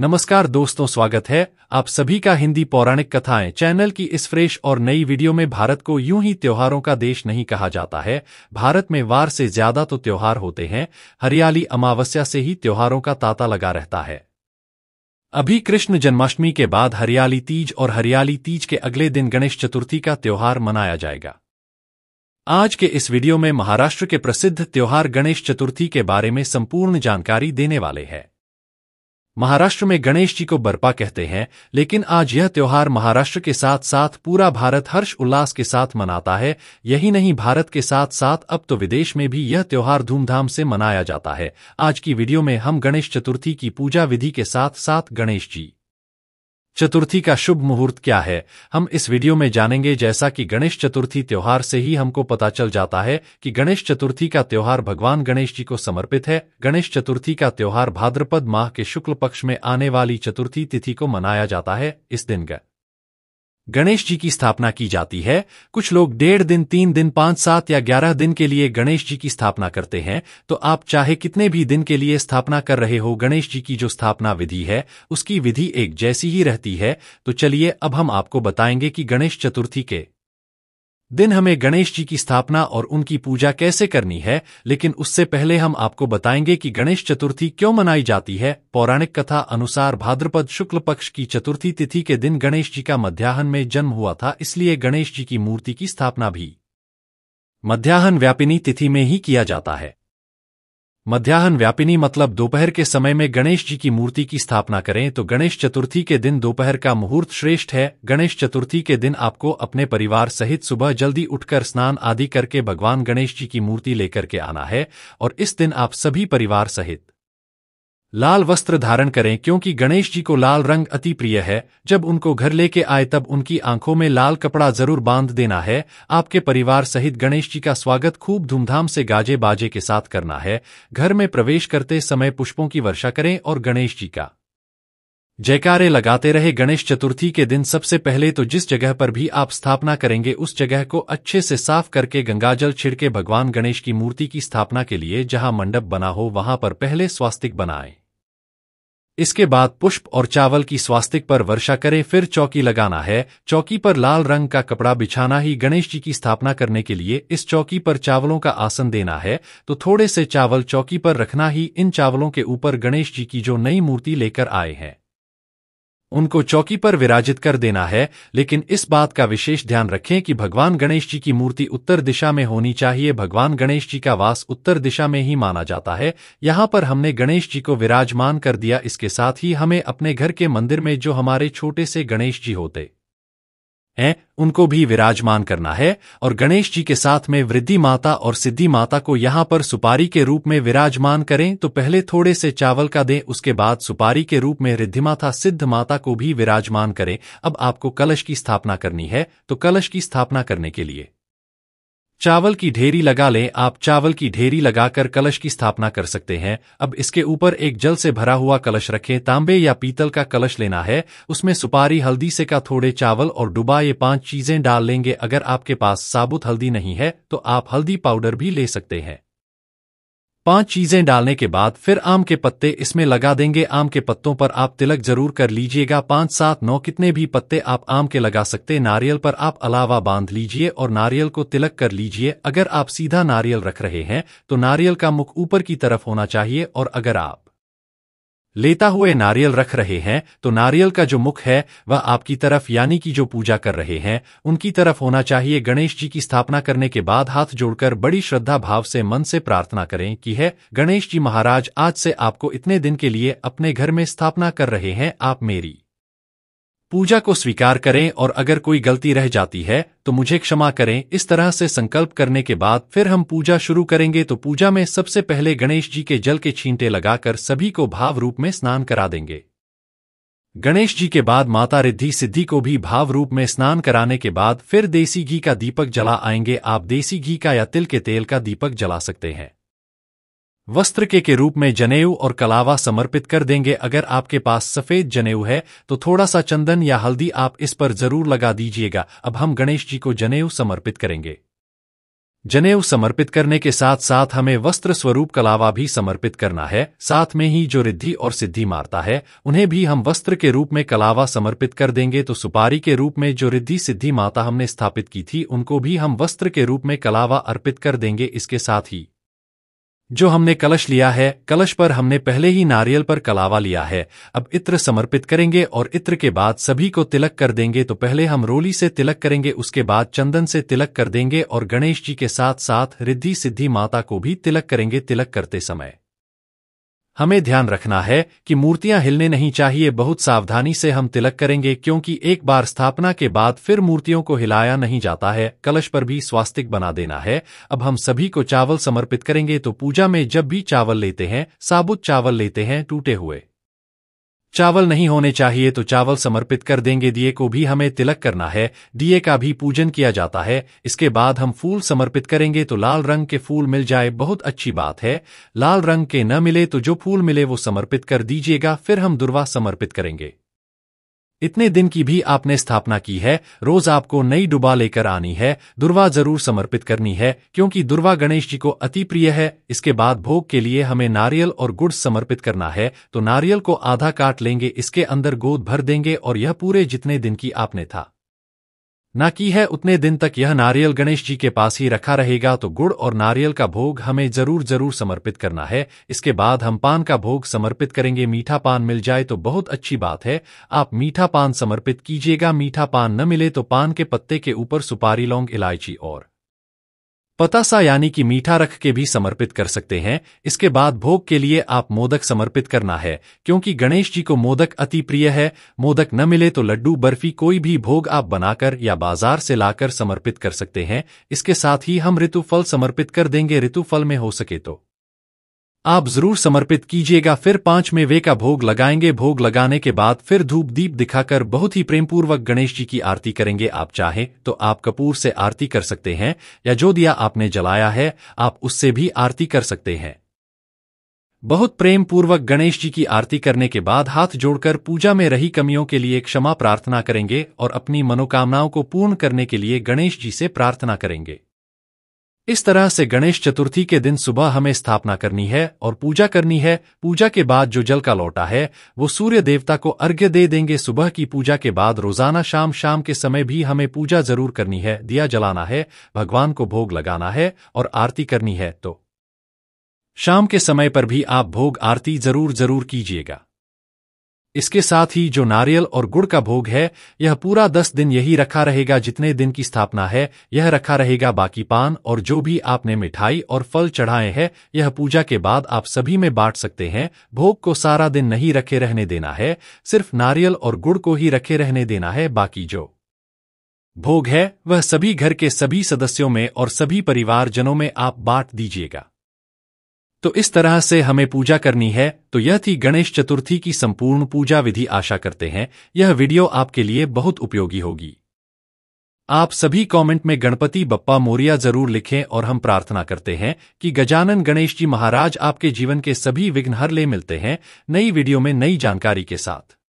नमस्कार दोस्तों स्वागत है आप सभी का हिंदी पौराणिक कथाएं चैनल की इस फ्रेश और नई वीडियो में भारत को यूं ही त्योहारों का देश नहीं कहा जाता है भारत में वार से ज्यादा तो त्योहार होते हैं हरियाली अमावस्या से ही त्योहारों का तांता लगा रहता है अभी कृष्ण जन्माष्टमी के बाद हरियाली तीज और हरियाली तीज के अगले दिन गणेश चतुर्थी का त्योहार मनाया जाएगा आज के इस वीडियो में महाराष्ट्र के प्रसिद्ध त्योहार गणेश चतुर्थी के बारे में संपूर्ण जानकारी देने वाले हैं महाराष्ट्र में गणेश जी को बरपा कहते हैं लेकिन आज यह त्योहार महाराष्ट्र के साथ साथ पूरा भारत हर्ष उल्लास के साथ मनाता है यही नहीं भारत के साथ साथ अब तो विदेश में भी यह त्योहार धूमधाम से मनाया जाता है आज की वीडियो में हम गणेश चतुर्थी की पूजा विधि के साथ साथ गणेश जी चतुर्थी का शुभ मुहूर्त क्या है हम इस वीडियो में जानेंगे जैसा कि गणेश चतुर्थी त्योहार से ही हमको पता चल जाता है कि गणेश चतुर्थी का त्योहार भगवान गणेश जी को समर्पित है गणेश चतुर्थी का त्योहार भाद्रपद माह के शुक्ल पक्ष में आने वाली चतुर्थी तिथि को मनाया जाता है इस दिन का गणेश जी की स्थापना की जाती है कुछ लोग डेढ़ दिन तीन दिन पांच सात या ग्यारह दिन के लिए गणेश जी की स्थापना करते हैं तो आप चाहे कितने भी दिन के लिए स्थापना कर रहे हो गणेश जी की जो स्थापना विधि है उसकी विधि एक जैसी ही रहती है तो चलिए अब हम आपको बताएंगे कि गणेश चतुर्थी के दिन हमें गणेश जी की स्थापना और उनकी पूजा कैसे करनी है लेकिन उससे पहले हम आपको बताएंगे कि गणेश चतुर्थी क्यों मनाई जाती है पौराणिक कथा अनुसार भाद्रपद शुक्ल पक्ष की चतुर्थी तिथि के दिन गणेश जी का मध्याहन में जन्म हुआ था इसलिए गणेश जी की मूर्ति की स्थापना भी मध्याहन व्यापिनी तिथि में ही किया जाता है मध्याहन व्यापिनी मतलब दोपहर के समय में गणेश जी की मूर्ति की स्थापना करें तो गणेश चतुर्थी के दिन दोपहर का मुहूर्त श्रेष्ठ है गणेश चतुर्थी के दिन आपको अपने परिवार सहित सुबह जल्दी उठकर स्नान आदि करके भगवान गणेश जी की मूर्ति लेकर के आना है और इस दिन आप सभी परिवार सहित लाल वस्त्र धारण करें क्योंकि गणेश जी को लाल रंग अति प्रिय है जब उनको घर लेके आए तब उनकी आंखों में लाल कपड़ा जरूर बांध देना है आपके परिवार सहित गणेश जी का स्वागत खूब धूमधाम से गाजे बाजे के साथ करना है घर में प्रवेश करते समय पुष्पों की वर्षा करें और गणेश जी का जयकारे लगाते रहे गणेश चतुर्थी के दिन सबसे पहले तो जिस जगह पर भी आप स्थापना करेंगे उस जगह को अच्छे से साफ करके गंगाजल छिड़के भगवान गणेश की मूर्ति की स्थापना के लिए जहां मंडप बना हो वहां पर पहले स्वास्तिक बनाएं इसके बाद पुष्प और चावल की स्वास्तिक पर वर्षा करें फिर चौकी लगाना है चौकी पर लाल रंग का कपड़ा बिछाना ही गणेश जी की स्थापना करने के लिए इस चौकी पर चावलों का आसन देना है तो थोड़े से चावल चौकी पर रखना ही इन चावलों के ऊपर गणेश जी की जो नई मूर्ति लेकर आए हैं उनको चौकी पर विराजित कर देना है लेकिन इस बात का विशेष ध्यान रखें कि भगवान गणेश जी की मूर्ति उत्तर दिशा में होनी चाहिए भगवान गणेश जी का वास उत्तर दिशा में ही माना जाता है यहाँ पर हमने गणेश जी को विराजमान कर दिया इसके साथ ही हमें अपने घर के मंदिर में जो हमारे छोटे से गणेश जी होते हैं उनको भी विराजमान करना है और गणेश जी के साथ में वृद्धि माता और सिद्धि माता को यहाँ पर सुपारी के रूप में विराजमान करें तो पहले थोड़े से चावल का दें उसके बाद सुपारी के रूप में रिद्धिमाता सिद्ध माता को भी विराजमान करें अब आपको कलश की स्थापना करनी है तो कलश की स्थापना करने के लिए चावल की ढेरी लगा लें आप चावल की ढेरी लगाकर कलश की स्थापना कर सकते हैं अब इसके ऊपर एक जल से भरा हुआ कलश रखें तांबे या पीतल का कलश लेना है उसमें सुपारी हल्दी से का थोड़े चावल और डुबा ये पांच चीजें डाल लेंगे अगर आपके पास साबुत हल्दी नहीं है तो आप हल्दी पाउडर भी ले सकते हैं पांच चीजें डालने के बाद फिर आम के पत्ते इसमें लगा देंगे आम के पत्तों पर आप तिलक जरूर कर लीजिएगा पांच सात नौ कितने भी पत्ते आप आम के लगा सकते नारियल पर आप अलावा बांध लीजिए और नारियल को तिलक कर लीजिए अगर आप सीधा नारियल रख रहे हैं तो नारियल का मुख ऊपर की तरफ होना चाहिए और अगर आप लेता हुए नारियल रख रहे हैं तो नारियल का जो मुख है वह आपकी तरफ यानी कि जो पूजा कर रहे हैं उनकी तरफ होना चाहिए गणेश जी की स्थापना करने के बाद हाथ जोड़कर बड़ी श्रद्धा भाव से मन से प्रार्थना करें कि है गणेश जी महाराज आज से आपको इतने दिन के लिए अपने घर में स्थापना कर रहे हैं आप मेरी पूजा को स्वीकार करें और अगर कोई गलती रह जाती है तो मुझे क्षमा करें इस तरह से संकल्प करने के बाद फिर हम पूजा शुरू करेंगे तो पूजा में सबसे पहले गणेश जी के जल के छींटे लगाकर सभी को भाव रूप में स्नान करा देंगे गणेश जी के बाद माता रिद्धि सिद्धि को भी भाव रूप में स्नान कराने के बाद फिर देसी घी का दीपक जला आएंगे आप देसी घी का या तिल के तेल का दीपक जला सकते हैं वस्त्र के के रूप में जनेऊ और कलावा समर्पित कर देंगे अगर आपके पास सफ़ेद जनेऊ है तो थोड़ा सा चंदन या हल्दी आप इस पर जरूर लगा दीजिएगा अब हम गणेश जी को जनेऊ समर्पित करेंगे जनेऊ समर्पित करने के साथ साथ हमें वस्त्र स्वरूप कलावा भी समर्पित करना है साथ में ही जो रिद्धि और सिद्धि मारता है उन्हें भी हम वस्त्र के रूप में कलावा समर्पित कर देंगे तो सुपारी के रूप में जो रिद्धि सिद्धि माता हमने स्थापित की थी उनको भी हम वस्त्र के रूप में कलावा अर्पित कर देंगे इसके साथ ही जो हमने कलश लिया है कलश पर हमने पहले ही नारियल पर कलावा लिया है अब इत्र समर्पित करेंगे और इत्र के बाद सभी को तिलक कर देंगे तो पहले हम रोली से तिलक करेंगे उसके बाद चंदन से तिलक कर देंगे और गणेश जी के साथ साथ रिद्धि सिद्धि माता को भी तिलक करेंगे तिलक करते समय हमें ध्यान रखना है कि मूर्तियां हिलने नहीं चाहिए बहुत सावधानी से हम तिलक करेंगे क्योंकि एक बार स्थापना के बाद फिर मूर्तियों को हिलाया नहीं जाता है कलश पर भी स्वास्तिक बना देना है अब हम सभी को चावल समर्पित करेंगे तो पूजा में जब भी चावल लेते हैं साबुत चावल लेते हैं टूटे हुए चावल नहीं होने चाहिए तो चावल समर्पित कर देंगे दिए को भी हमें तिलक करना है दिए का भी पूजन किया जाता है इसके बाद हम फूल समर्पित करेंगे तो लाल रंग के फूल मिल जाए बहुत अच्छी बात है लाल रंग के न मिले तो जो फूल मिले वो समर्पित कर दीजिएगा फिर हम दुर्वा समर्पित करेंगे इतने दिन की भी आपने स्थापना की है रोज आपको नई डुबा लेकर आनी है दुर्वा जरूर समर्पित करनी है क्योंकि दुर्वा गणेश जी को अति प्रिय है इसके बाद भोग के लिए हमें नारियल और गुड़ समर्पित करना है तो नारियल को आधा काट लेंगे इसके अंदर गोद भर देंगे और यह पूरे जितने दिन की आपने था ना की है उतने दिन तक यह नारियल गणेश जी के पास ही रखा रहेगा तो गुड़ और नारियल का भोग हमें जरूर जरूर समर्पित करना है इसके बाद हम पान का भोग समर्पित करेंगे मीठा पान मिल जाए तो बहुत अच्छी बात है आप मीठा पान समर्पित कीजिएगा मीठा पान न मिले तो पान के पत्ते के ऊपर सुपारी लौंग इलायची और पतासा यानी कि मीठा रख के भी समर्पित कर सकते हैं इसके बाद भोग के लिए आप मोदक समर्पित करना है क्योंकि गणेश जी को मोदक अति प्रिय है मोदक न मिले तो लड्डू बर्फी कोई भी भोग आप बनाकर या बाजार से लाकर समर्पित कर सकते हैं इसके साथ ही हम ऋतुफल समर्पित कर देंगे ऋतुफल में हो सके तो आप जरूर समर्पित कीजिएगा फिर पांचवें वे का भोग लगाएंगे भोग लगाने के बाद फिर धूप दीप दिखाकर बहुत ही प्रेमपूर्वक गणेश जी की आरती करेंगे आप चाहे तो आप कपूर से आरती कर सकते हैं या जो दिया आपने जलाया है आप उससे भी आरती कर सकते हैं बहुत प्रेम पूर्वक गणेश जी की आरती करने के बाद हाथ जोड़कर पूजा में रही कमियों के लिए क्षमा प्रार्थना करेंगे और अपनी मनोकामनाओं को पूर्ण करने के लिए गणेश जी से प्रार्थना करेंगे इस तरह से गणेश चतुर्थी के दिन सुबह हमें स्थापना करनी है और पूजा करनी है पूजा के बाद जो जल का लोटा है वो सूर्य देवता को अर्घ्य दे देंगे सुबह की पूजा के बाद रोजाना शाम शाम के समय भी हमें पूजा जरूर करनी है दिया जलाना है भगवान को भोग लगाना है और आरती करनी है तो शाम के समय पर भी आप भोग आरती जरूर जरूर कीजिएगा इसके साथ ही जो नारियल और गुड़ का भोग है यह पूरा दस दिन यही रखा रहेगा जितने दिन की स्थापना है यह रखा रहेगा बाकी पान और जो भी आपने मिठाई और फल चढ़ाए हैं यह पूजा के बाद आप सभी में बांट सकते हैं भोग को सारा दिन नहीं रखे रहने देना है सिर्फ नारियल और गुड़ को ही रखे रहने देना है बाकी जो भोग है वह सभी घर के सभी सदस्यों में और सभी परिवारजनों में आप बांट दीजिएगा तो इस तरह से हमें पूजा करनी है तो यह थी गणेश चतुर्थी की संपूर्ण पूजा विधि आशा करते हैं यह वीडियो आपके लिए बहुत उपयोगी होगी आप सभी कमेंट में गणपति बप्पा मोरिया जरूर लिखें और हम प्रार्थना करते हैं कि गजानन गणेश जी महाराज आपके जीवन के सभी विघ्न हर ले मिलते हैं नई वीडियो में नई जानकारी के साथ